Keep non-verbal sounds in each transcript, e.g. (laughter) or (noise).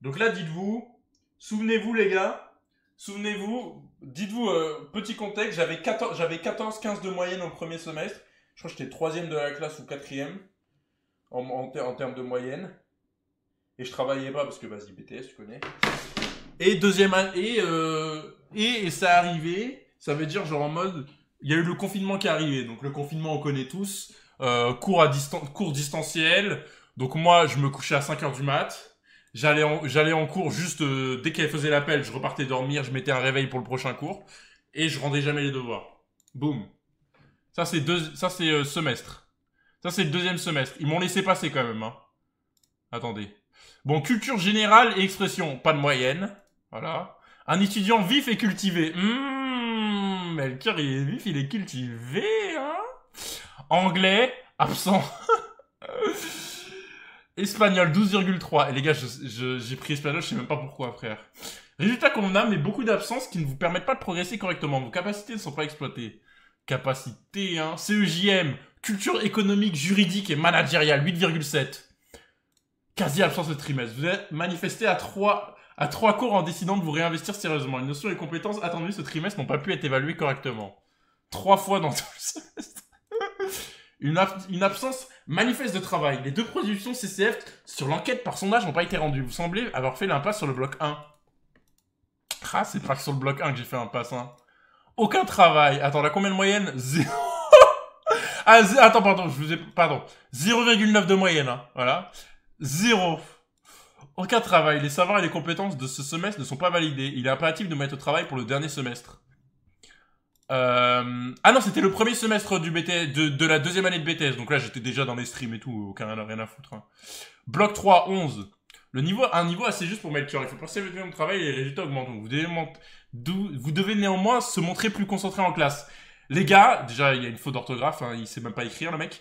Donc là, dites-vous, souvenez-vous les gars, souvenez-vous, dites-vous, euh, petit contexte, j'avais 14-15 de moyenne au premier semestre. Je crois que j'étais troisième de la classe ou quatrième en, en, termes de moyenne. Et je travaillais pas parce que vas-y BTS, tu connais. Et deuxième année, euh, et, et, ça arrivait, ça veut dire genre en mode, il y a eu le confinement qui est arrivé. Donc le confinement, on connaît tous. Euh, cours, à distance, cours distanciel. Donc moi, je me couchais à 5h du mat. J'allais en, j'allais en cours juste euh, dès qu'elle faisait l'appel, je repartais dormir, je mettais un réveil pour le prochain cours et je rendais jamais les devoirs. Boum. Ça c'est deux, ça c'est euh, semestre. Ça c'est le deuxième semestre. Ils m'ont laissé passer quand même. Hein. Attendez. Bon, culture générale et expression, pas de moyenne. Voilà. Un étudiant vif et cultivé. Hum, mais le cœur il est vif, il est cultivé. Hein Anglais, absent. (laughs) Espagnol 12,3. Et les gars, j'ai pris espagnol, je sais même pas pourquoi, frère. Résultat qu'on a, mais beaucoup d'absences qui ne vous permettent pas de progresser correctement. Vos capacités ne sont pas exploitées. Capacité, hein. CEJM, culture économique, juridique et managériale, 8,7. Quasi-absence de trimestre. Vous êtes manifesté à trois à trois cours en décidant de vous réinvestir sérieusement. Les notions et compétences attendues ce trimestre n'ont pas pu être évaluées correctement. Trois fois dans tout le semestre. Une, absence manifeste de travail. Les deux productions CCF sur l'enquête par sondage n'ont pas été rendues. Vous semblez avoir fait l'impasse sur le bloc 1. Ah, c'est pas sur le bloc 1 que j'ai fait un Hein. Aucun travail. Attends, la combien de moyenne 0 (laughs) ah, attends, pardon, je vous ai... Pardon. 0,9 de moyenne, hein. Voilà. Zéro. Aucun travail. Les savoirs et les compétences de ce semestre ne sont pas validés. Il est impératif de mettre au travail pour le dernier semestre. Euh, ah non, c'était le premier semestre du BTS, de, de, la deuxième année de BTS. Donc là, j'étais déjà dans les streams et tout. Aucun rien à foutre. Hein. Bloc 3, 11. Le niveau, un niveau assez juste pour Melchior. Il faut le même travail et les résultats augmentent. Vous devez, vous devez néanmoins se montrer plus concentré en classe. Les gars, déjà, il y a une faute d'orthographe. Hein, il sait même pas écrire, le mec.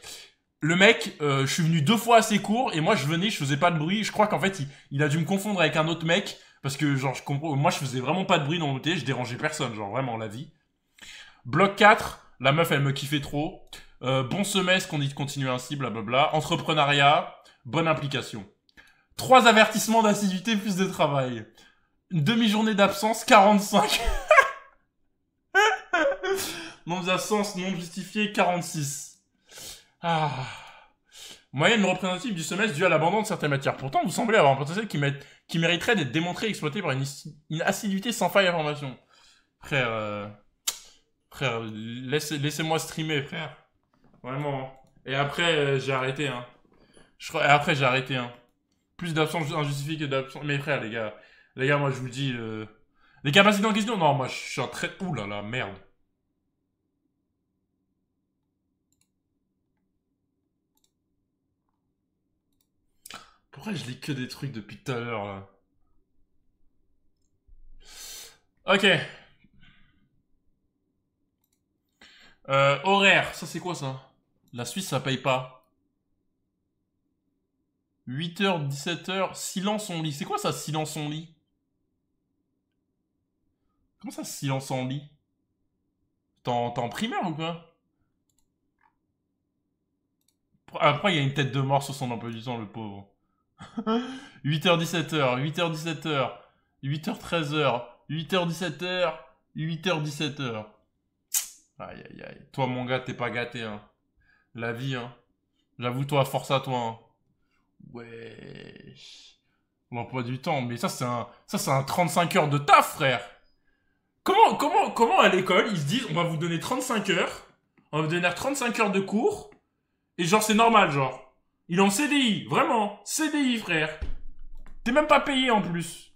Le mec, euh, je suis venu deux fois à court cours et moi, je venais, je faisais pas de bruit. Je crois qu'en fait, il, a dû me confondre avec un autre mec parce que genre je comprends moi je faisais vraiment pas de bruit dans mon thé, je dérangeais personne genre vraiment la vie Bloc 4, la meuf, elle me kiffait trop. Euh, bon semestre, qu'on dit de continuer ainsi, blablabla. Entrepreneuriat, bonne implication. Trois avertissements d'assiduité plus de travail. Une demi-journée d'absence, 45. (laughs) Non d'absences non justifiées, 46. Ah. Moyenne représentative du semestre due à l'abandon de certaines matières. Pourtant, vous semblez avoir un potentiel qui, mériterait d'être démontré et exploité par une, assiduité sans faille à Frère... Euh, Frère, laissez, moi streamer, frère. Vraiment. Hein. Et après, euh, j'ai arrêté, hein. et après, j'ai arrêté, hein. Plus d'absence injustifiée que d'absence. Mais frère, les gars. Les gars, moi, je vous dis. Euh, les capacités en question Non, moi, je suis en train. Ouh là là, merde. Pourquoi je lis que des trucs depuis tout à l'heure, là Ok. Euh, horaire, ça c'est quoi ça La Suisse ça paye pas. 8h, 17h, silence en lit. C'est quoi ça, silence en lit Comment ça, silence en lit T'es en, primaire ou quoi Après, ah, il y a une tête de mort sur son emploi du temps, le pauvre. 8h, 17h, 8h, 17h, 8h, 13h, 8h, 17h, 8h, 17h. Aïe, aïe, aïe. Toi, mon gars, t'es pas gâté, hein. La vie, hein. J'avoue, toi, force à toi, hein. Ouais. pas du temps, mais ça, c'est un, ça, c'est un 35 heures de taf, frère. Comment, comment, comment à l'école, ils se disent, on va vous donner 35 heures, on va vous donner 35 heures de cours, et genre, c'est normal, genre. Il ont en CDI, vraiment. CDI, frère. T'es même pas payé en plus.